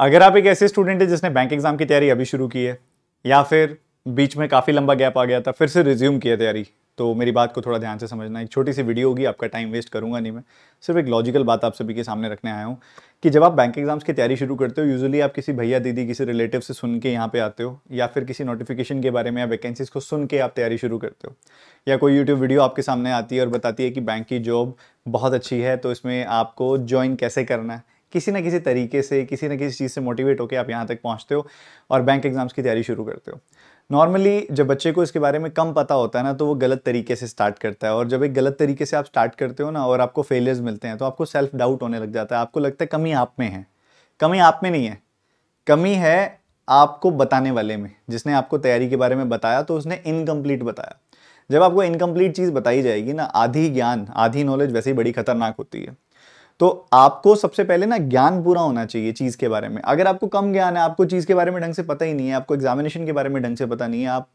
अगर आप एक ऐसे स्टूडेंट हैं जिसने बैंक एग्जाम की तैयारी अभी शुरू की है या फिर बीच में काफ़ी लंबा गैप आ गया था फिर से रिज्यूम किया तैयारी तो मेरी बात को थोड़ा ध्यान से समझना एक छोटी सी वीडियो होगी आपका टाइम वेस्ट करूंगा नहीं मैं सिर्फ एक लॉजिकल बात आप सभी के सामने रखने आया हूँ कि जब आप बैंक एग्जाम्स की तैयारी शुरू करते हो यूजुअली आप किसी भैया दीदी किसी रिलेटिव से सुन के यहाँ पे आते हो या फिर किसी नोटिफिकेशन के बारे में या वैकेंसीज को सुन के आप तैयारी शुरू करते हो या कोई यूट्यूब वीडियो आपके सामने आती है और बताती है कि बैंक की जॉब बहुत अच्छी है तो इसमें आपको ज्वाइन कैसे करना है किसी ना किसी तरीके से किसी ना किसी चीज़ से मोटिवेट होकर आप यहाँ तक पहुँचते हो और बैंक एग्ज़ाम्स की तैयारी शुरू करते हो नॉर्मली जब बच्चे को इसके बारे में कम पता होता है ना तो वो गलत तरीके से स्टार्ट करता है और जब एक गलत तरीके से आप स्टार्ट करते हो ना और आपको फेलियर्स मिलते हैं तो आपको सेल्फ डाउट होने लग जाता है आपको लगता है कमी आप में है कमी आप में नहीं है कमी है आपको बताने वाले में जिसने आपको तैयारी के बारे में बताया तो उसने इनकम्प्लीट बताया जब आपको इनकम्प्लीट चीज़ बताई जाएगी ना आधी ज्ञान आधी नॉलेज वैसे ही बड़ी खतरनाक होती है तो आपको सबसे पहले ना ज्ञान पूरा होना चाहिए चीज़ के बारे में अगर आपको कम ज्ञान है आपको चीज़ के बारे में ढंग से पता ही नहीं है आपको एग्जामिनेशन के बारे में ढंग से पता नहीं है आप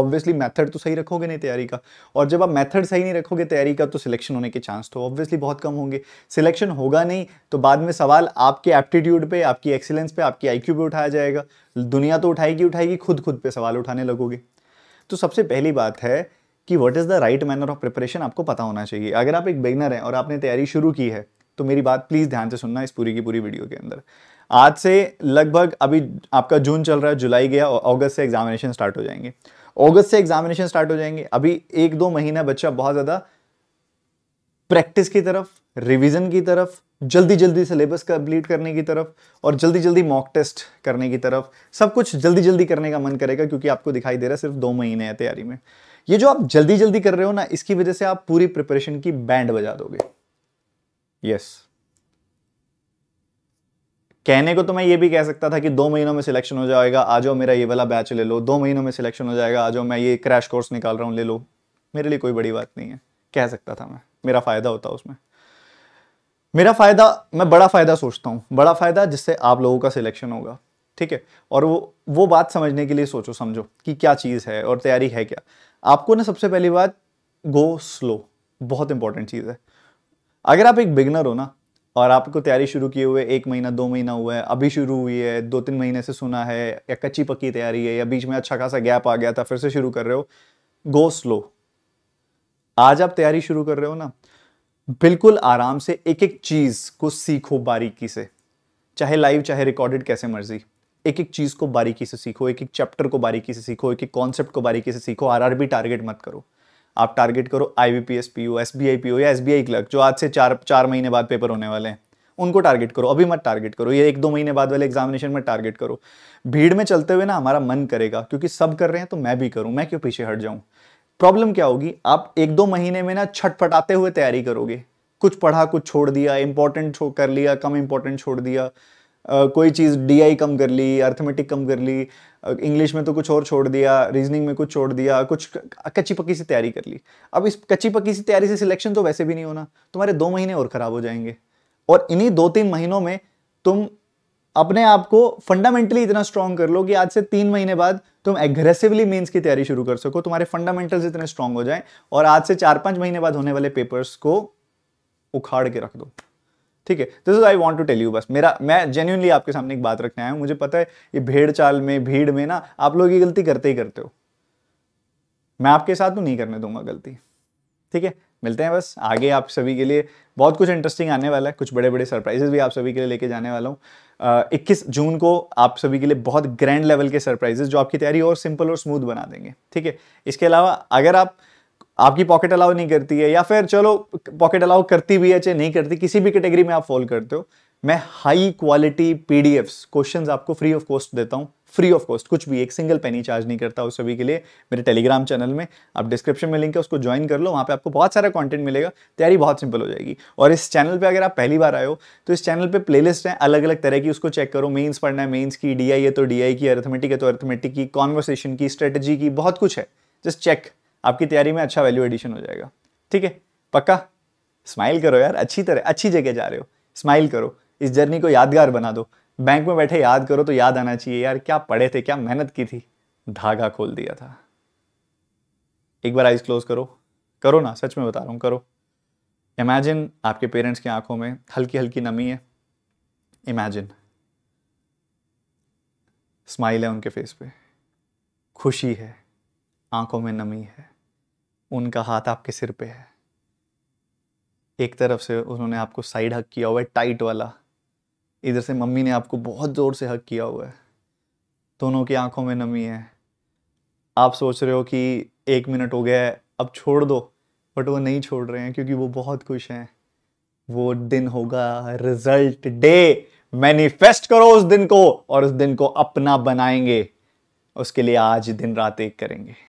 ऑब्वियसली मेथड तो सही रखोगे नहीं तैयारी का और जब आप मेथड सही नहीं रखोगे तैयारी का तो सिलेक्शन होने के चांस तो ऑब्वियसली बहुत कम होंगे सिलेक्शन होगा नहीं तो बाद में सवाल आपके एप्टीट्यूड पे आपकी एक्सीलेंस पे आपकी आईक्यू पे उठाया जाएगा दुनिया तो उठाएगी उठाएगी खुद खुद पे सवाल उठाने लगोगे तो सबसे पहली बात है कि what is the right manner of preparation आपको पता होना चाहिए अगर आप एक बिगनर हैं और आपने तैयारी शुरू की है तो मेरी बात प्लीज़ ध्यान से सुनना इस पूरी की पूरी वीडियो के अंदर आज से लगभग अभी आपका जून चल रहा है जुलाई गया और अगस्त से एग्जामिनेशन स्टार्ट हो जाएंगे अगस्त से एग्जामिनेशन स्टार्ट हो जाएंगे अभी एक दो महीना बच्चा बहुत ज़्यादा प्रैक्टिस की तरफ रिविजन की तरफ जल्दी जल्दी सिलेबस कंप्लीट करने की तरफ और जल्दी जल्दी मॉक टेस्ट करने की तरफ सब कुछ जल्दी जल्दी करने का मन करेगा क्योंकि आपको दिखाई दे रहा है सिर्फ दो महीने हैं तैयारी में ये जो आप जल्दी जल्दी कर रहे हो ना इसकी वजह से आप पूरी प्रिपरेशन की बैंड बजा दोगे यस कहने को तो मैं ये भी कह सकता था कि दो महीनों में सिलेक्शन हो जाएगा आ जाओ मेरा ये वाला बैच ले लो दो महीनों में सिलेक्शन हो जाएगा आ जाओ मैं ये क्रैश कोर्स निकाल रहा हूँ ले लो मेरे लिए कोई बड़ी बात नहीं है कह सकता था मैं मेरा फ़ायदा होता उसमें मेरा फ़ायदा मैं बड़ा फ़ायदा सोचता हूँ बड़ा फ़ायदा जिससे आप लोगों का सिलेक्शन होगा ठीक है और वो वो बात समझने के लिए सोचो समझो कि क्या चीज़ है और तैयारी है क्या आपको ना सबसे पहली बात गो स्लो बहुत इंपॉर्टेंट चीज़ है अगर आप एक बिगनर हो ना और आपको तैयारी शुरू किए हुए एक महीना दो महीना हुआ है अभी शुरू हुई है दो तीन महीने से सुना है या कच्ची पक्की तैयारी है या बीच में अच्छा खासा गैप आ गया था फिर से शुरू कर रहे हो गो स्लो आज आप तैयारी शुरू कर रहे हो ना बिल्कुल आराम से एक एक चीज को सीखो बारीकी से चाहे लाइव चाहे रिकॉर्डेड कैसे मर्जी एक एक चीज को बारीकी से सीखो एक एक चैप्टर को बारीकी से सीखो एक एक कॉन्सेप्ट को बारीकी से सीखो आरआरबी टारगेट मत करो आप टारगेट करो I B P S P O S B I P O या एस बी आई क्लर्क जो आज से चार चार महीने बाद पेपर होने वाले हैं उनको टारगेट करो अभी मत टारगेट करो ये एक दो महीने बाद वाले एग्जामिनेशन में टारगेट करो भीड़ में चलते हुए ना हमारा मन करेगा क्योंकि सब कर रहे हैं तो मैं भी करूँ मैं क्यों पीछे हट जाऊँ प्रॉब्लम क्या होगी आप एक दो महीने में ना छटपटाते हुए तैयारी करोगे कुछ पढ़ा कुछ छोड़ दिया इंपॉर्टेंट कर लिया कम इंपॉर्टेंट छोड़ दिया कोई चीज़ डी कम कर ली अर्थमेटिक कम कर ली इंग्लिश में तो कुछ और छोड़ दिया रीजनिंग में कुछ छोड़ दिया कुछ कच्ची पक्की सी तैयारी कर ली अब इस कच्ची पक्की सी तैयारी से सिलेक्शन तो वैसे भी नहीं होना तुम्हारे दो महीने और ख़राब हो जाएंगे और इन्हीं दो तीन महीनों में तुम अपने आप को फंडामेंटली इतना स्ट्रांग कर लो कि आज से तीन महीने बाद तुम एग्रेसिवली मीन्स की तैयारी शुरू कर सको तुम्हारे फंडामेंटल्स इतने स्ट्रांग हो जाएं और आज से चार पाँच महीने बाद होने वाले पेपर्स को उखाड़ के रख दो ठीक है this is I want to tell you बस मेरा मैं जेन्यूनली आपके सामने एक बात रखने आया हूँ मुझे पता है ये भेड़ चाल में भीड़ में ना आप लोग ये गलती करते ही करते हो मैं आपके साथ तो नहीं करने दूंगा गलती ठीक है मिलते हैं बस आगे आप सभी के लिए बहुत कुछ इंटरेस्टिंग आने वाला है कुछ बड़े बड़े सरप्राइजेस भी आप सभी के लिए लेके जाने वाला हूँ इक्कीस जून को आप सभी के लिए बहुत ग्रैंड लेवल के सरप्राइजेस जो आपकी तैयारी और सिंपल और स्मूथ बना देंगे ठीक है इसके अलावा अगर आप आपकी पॉकेट अलाउ नहीं करती है या फिर चलो पॉकेट अलाउ करती भी है चाहे नहीं करती किसी भी कैटेगरी में आप फॉल करते हो मैं हाई क्वालिटी पीडीएफ्स क्वेश्चंस आपको फ्री ऑफ कॉस्ट देता हूँ फ्री ऑफ कॉस्ट कुछ भी एक सिंगल पेनी चार्ज नहीं करता उस सभी के लिए मेरे टेलीग्राम चैनल में आप डिस्क्रिप्शन में लिंक है उसको ज्वाइन कर लो वहाँ पे आपको बहुत सारा कंटेंट मिलेगा तैयारी बहुत सिंपल हो जाएगी और इस चैनल पे अगर आप पहली बार आए हो तो इस चैनल पे प्लेलिस्ट है अलग अलग तरह की उसको चेक करो मेन्स पढ़ना है मेन्स की डी e है तो डी e की अर्थमेटिक है तो अर्थमेटिक की कॉन्वर्सेशन की स्ट्रेटेजी की बहुत कुछ है जस्ट चेक आपकी तैयारी में अच्छा वैल्यू एडिशन हो जाएगा ठीक है पक्का स्माइल करो यार अच्छी तरह अच्छी जगह जा रहे हो स्माइल करो इस जर्नी को यादगार बना दो बैंक में बैठे याद करो तो याद आना चाहिए यार क्या पढ़े थे क्या मेहनत की थी धागा खोल दिया था एक बार आइज क्लोज करो करो ना सच में बता रहा हूँ करो इमेजिन आपके पेरेंट्स की आंखों में हल्की हल्की नमी है इमेजिन स्माइल है उनके फेस पे खुशी है आंखों में नमी है उनका हाथ आपके सिर पे है एक तरफ से उन्होंने आपको साइड हक किया हुआ है टाइट वाला इधर से मम्मी ने आपको बहुत ज़ोर से हक किया हुआ है दोनों की आंखों में नमी है आप सोच रहे हो कि एक मिनट हो गया है अब छोड़ दो बट वो नहीं छोड़ रहे हैं क्योंकि वो बहुत खुश हैं वो दिन होगा रिजल्ट डे मैनिफेस्ट करो उस दिन को और उस दिन को अपना बनाएंगे उसके लिए आज दिन रात एक करेंगे